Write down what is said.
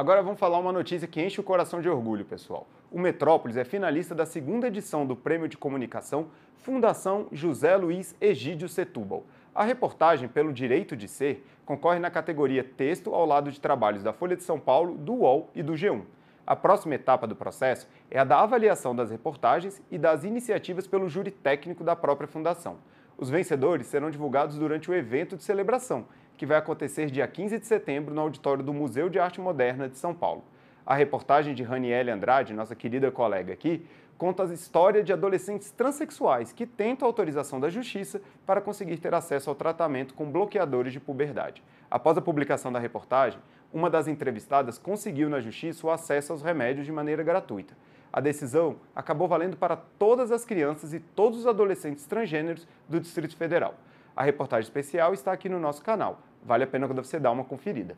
Agora vamos falar uma notícia que enche o coração de orgulho, pessoal. O Metrópolis é finalista da segunda edição do Prêmio de Comunicação Fundação José Luiz Egídio Setúbal. A reportagem Pelo Direito de Ser concorre na categoria Texto ao lado de trabalhos da Folha de São Paulo, do UOL e do G1. A próxima etapa do processo é a da avaliação das reportagens e das iniciativas pelo júri técnico da própria fundação. Os vencedores serão divulgados durante o evento de celebração, que vai acontecer dia 15 de setembro no auditório do Museu de Arte Moderna de São Paulo. A reportagem de Raniele Andrade, nossa querida colega aqui, conta a história de adolescentes transexuais que tentam autorização da justiça para conseguir ter acesso ao tratamento com bloqueadores de puberdade. Após a publicação da reportagem, uma das entrevistadas conseguiu na justiça o acesso aos remédios de maneira gratuita. A decisão acabou valendo para todas as crianças e todos os adolescentes transgêneros do Distrito Federal. A reportagem especial está aqui no nosso canal. Vale a pena você dar uma conferida.